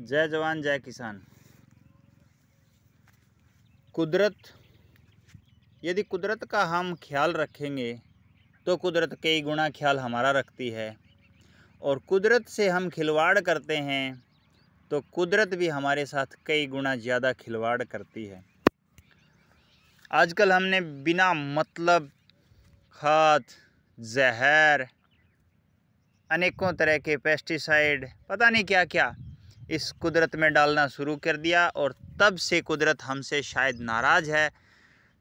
जय जवान जय किसान कुदरत यदि कुदरत का हम ख्याल रखेंगे तो कुदरत कई गुना ख्याल हमारा रखती है और कुदरत से हम खिलवाड़ करते हैं तो कुदरत भी हमारे साथ कई गुना ज़्यादा खिलवाड़ करती है आजकल हमने बिना मतलब खाद जहर अनेकों तरह के पेस्टिसाइड पता नहीं क्या क्या इस कुदरत में डालना शुरू कर दिया और तब से कुदरत हमसे शायद नाराज़ है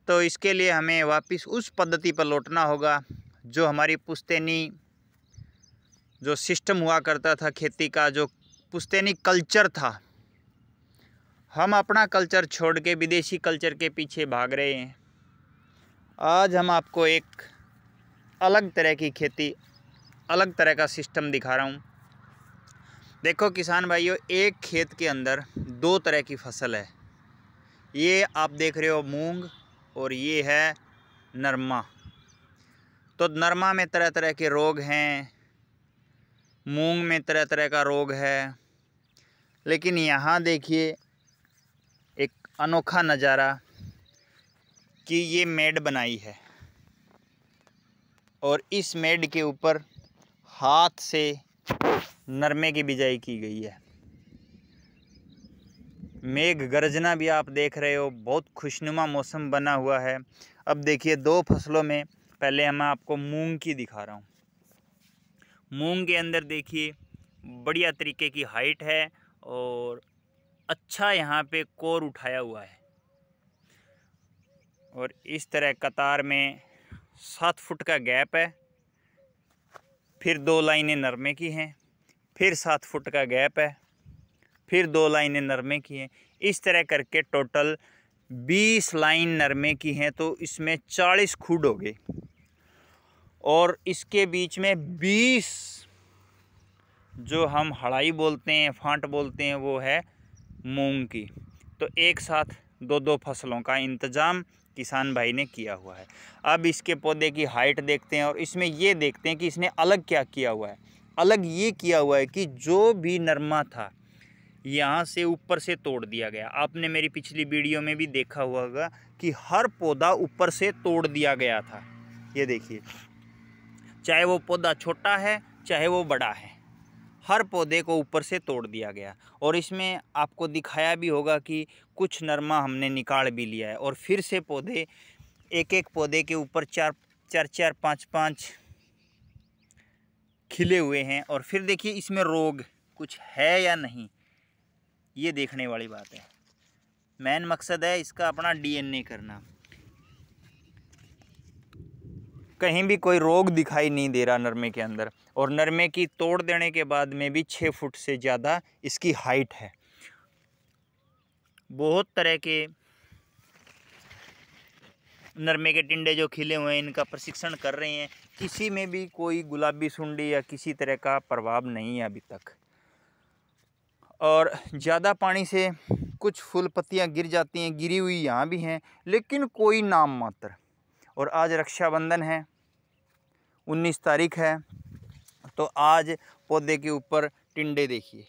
तो इसके लिए हमें वापस उस पद्धति पर लौटना होगा जो हमारी पुस्तैनी जो सिस्टम हुआ करता था खेती का जो पुस्तैनी कल्चर था हम अपना कल्चर छोड़ के विदेशी कल्चर के पीछे भाग रहे हैं आज हम आपको एक अलग तरह की खेती अलग तरह का सिस्टम दिखा रहा हूँ देखो किसान भाइयों एक खेत के अंदर दो तरह की फसल है ये आप देख रहे हो मूंग और ये है नरमा तो नरमा में तरह तरह के रोग हैं मूंग में तरह तरह का रोग है लेकिन यहाँ देखिए एक अनोखा नज़ारा कि ये मेड बनाई है और इस मेड के ऊपर हाथ से नरमे की बिजाई की गई है मेघ गर्जना भी आप देख रहे हो बहुत खुशनुमा मौसम बना हुआ है अब देखिए दो फसलों में पहले हम आपको मूंग की दिखा रहा हूँ मूंग के अंदर देखिए बढ़िया तरीके की हाइट है और अच्छा यहाँ पे कोर उठाया हुआ है और इस तरह कतार में सात फुट का गैप है फिर दो लाइनें नरमे की हैं फिर सात फुट का गैप है फिर दो लाइनें नरमे की हैं इस तरह करके टोटल बीस लाइन नरमे की हैं तो इसमें चालीस खूड हो गए और इसके बीच में बीस जो हम हड़ाई बोलते हैं फांट बोलते हैं वो है मूंग की तो एक साथ दो दो फसलों का इंतज़ाम किसान भाई ने किया हुआ है अब इसके पौधे की हाइट देखते हैं और इसमें ये देखते हैं कि इसने अलग क्या किया हुआ है अलग ये किया हुआ है कि जो भी नरमा था यहाँ से ऊपर से तोड़ दिया गया आपने मेरी पिछली वीडियो में भी देखा हुआ होगा कि हर पौधा ऊपर से तोड़ दिया गया था ये देखिए चाहे वो पौधा छोटा है चाहे वो बड़ा है हर पौधे को ऊपर से तोड़ दिया गया और इसमें आपको दिखाया भी होगा कि कुछ नरमा हमने निकाल भी लिया है और फिर से पौधे एक एक पौधे के ऊपर चार चार चार पाँच पाँच खिले हुए हैं और फिर देखिए इसमें रोग कुछ है या नहीं ये देखने वाली बात है मेन मकसद है इसका अपना डीएनए करना कहीं भी कोई रोग दिखाई नहीं दे रहा नरमे के अंदर और नरमे की तोड़ देने के बाद में भी छः फुट से ज़्यादा इसकी हाइट है बहुत तरह के नरमे के टिंडे जो खिले हुए हैं इनका प्रशिक्षण कर रहे हैं किसी में भी कोई गुलाबी सुंडी या किसी तरह का प्रभाव नहीं है अभी तक और ज़्यादा पानी से कुछ फूल पत्तियाँ गिर जाती हैं गिरी हुई यहाँ भी हैं लेकिन कोई नाम मात्र और आज रक्षाबंधन है उन्नीस तारीख है तो आज पौधे के ऊपर टिंडे देखिए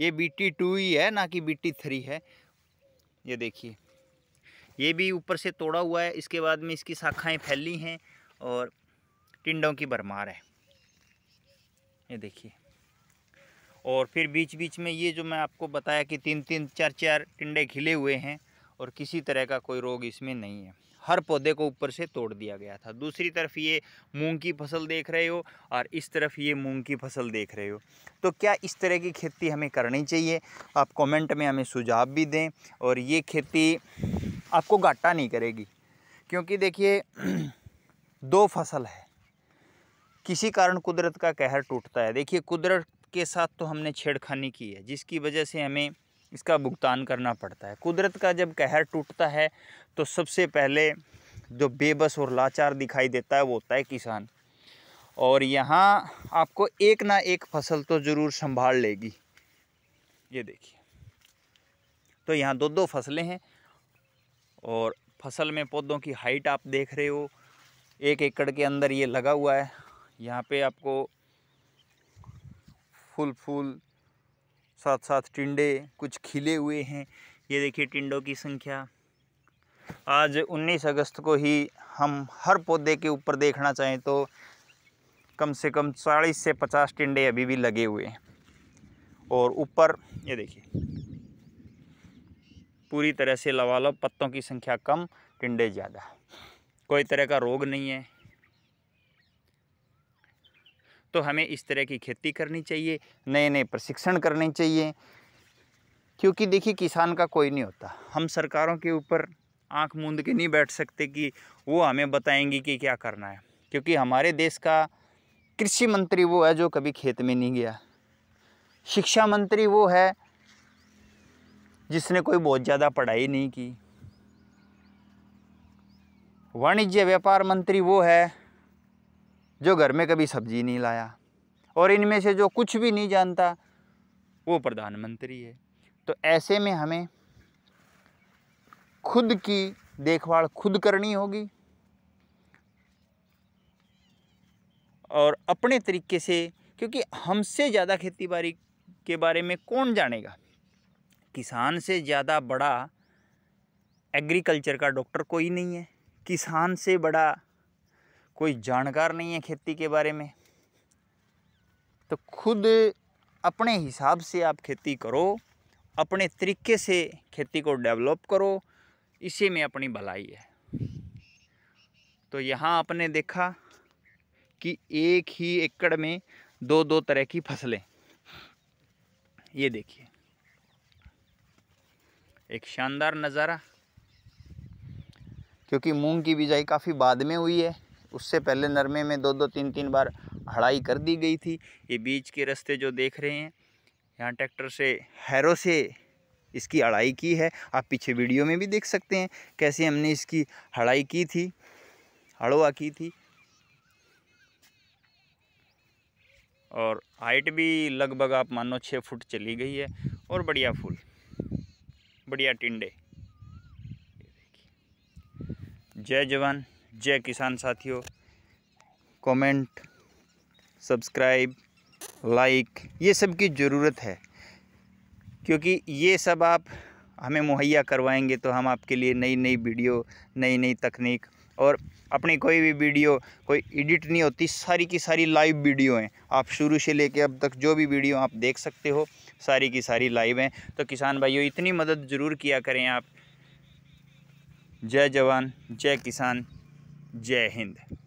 ये बी टी टू ही है ना कि बी टी थ्री है ये देखिए ये भी ऊपर से तोड़ा हुआ है इसके बाद में इसकी शाखाएं फैली हैं और टिंडों की भरमार है ये देखिए और फिर बीच बीच में ये जो मैं आपको बताया कि तीन तीन चार चार टिंडे खिले हुए हैं और किसी तरह का कोई रोग इसमें नहीं है हर पौधे को ऊपर से तोड़ दिया गया था दूसरी तरफ ये मूंग की फसल देख रहे हो और इस तरफ ये मूंग की फसल देख रहे हो तो क्या इस तरह की खेती हमें करनी चाहिए आप कमेंट में हमें सुझाव भी दें और ये खेती आपको घाटा नहीं करेगी क्योंकि देखिए दो फसल है किसी कारण कुदरत का कहर टूटता है देखिए कुदरत के साथ तो हमने छेड़खानी की है जिसकी वजह से हमें इसका भुगतान करना पड़ता है कुदरत का जब कहर टूटता है तो सबसे पहले जो बेबस और लाचार दिखाई देता है वो होता है किसान और यहाँ आपको एक ना एक फसल तो ज़रूर संभाल लेगी ये देखिए तो यहाँ दो दो फसलें हैं और फसल में पौधों की हाइट आप देख रहे हो एक एकड़ के अंदर ये लगा हुआ है यहाँ पे आपको फुल फूल साथ साथ टिंडे कुछ खिले हुए हैं ये देखिए टिंडों की संख्या आज 19 अगस्त को ही हम हर पौधे के ऊपर देखना चाहें तो कम से कम चालीस से पचास टिंडे अभी भी लगे हुए हैं और ऊपर ये देखिए पूरी तरह से लवालब पत्तों की संख्या कम टिंडे ज़्यादा कोई तरह का रोग नहीं है तो हमें इस तरह की खेती करनी चाहिए नए नए प्रशिक्षण करने चाहिए क्योंकि देखिए किसान का कोई नहीं होता हम सरकारों के ऊपर आंख मूंद के नहीं बैठ सकते कि वो हमें बताएंगी कि क्या करना है क्योंकि हमारे देश का कृषि मंत्री वो है जो कभी खेत में नहीं गया शिक्षा मंत्री वो है जिसने कोई बहुत ज़्यादा पढ़ाई नहीं की वाणिज्य व्यापार मंत्री वो है जो घर में कभी सब्जी नहीं लाया और इनमें से जो कुछ भी नहीं जानता वो प्रधानमंत्री है तो ऐसे में हमें खुद की देखभाल खुद करनी होगी और अपने तरीके से क्योंकि हमसे ज़्यादा खेती बाड़ी के बारे में कौन जानेगा किसान से ज़्यादा बड़ा एग्रीकल्चर का डॉक्टर कोई नहीं है किसान से बड़ा कोई जानकार नहीं है खेती के बारे में तो खुद अपने हिसाब से आप खेती करो अपने तरीके से खेती को डेवलप करो इसी में अपनी भलाई है तो यहाँ आपने देखा कि एक ही एकड़ में दो दो तरह की फसलें ये देखिए एक शानदार नज़ारा क्योंकि मूंग की बिजाई काफ़ी बाद में हुई है उससे पहले नरमे में दो दो तीन तीन बार हड़ाई कर दी गई थी ये बीच के रास्ते जो देख रहे हैं यहाँ ट्रैक्टर से हैरो से इसकी अड़ाई की है आप पीछे वीडियो में भी देख सकते हैं कैसे हमने इसकी हड़ाई की थी हड़वा की थी और हाइट भी लगभग आप मानो छः फुट चली गई है और बढ़िया फूल बढ़िया टिंडे जय जवान जय किसान साथियों कमेंट सब्सक्राइब लाइक ये सब की ज़रूरत है क्योंकि ये सब आप हमें मुहैया करवाएंगे तो हम आपके लिए नई नई वीडियो नई नई तकनीक और अपनी कोई भी वीडियो कोई एडिट नहीं होती सारी की सारी लाइव वीडियो हैं आप शुरू से लेके अब तक जो भी वीडियो आप देख सकते हो सारी की सारी लाइव हैं तो किसान भाइयों इतनी मदद ज़रूर किया करें आप जय जवान जय किसान जय हिंद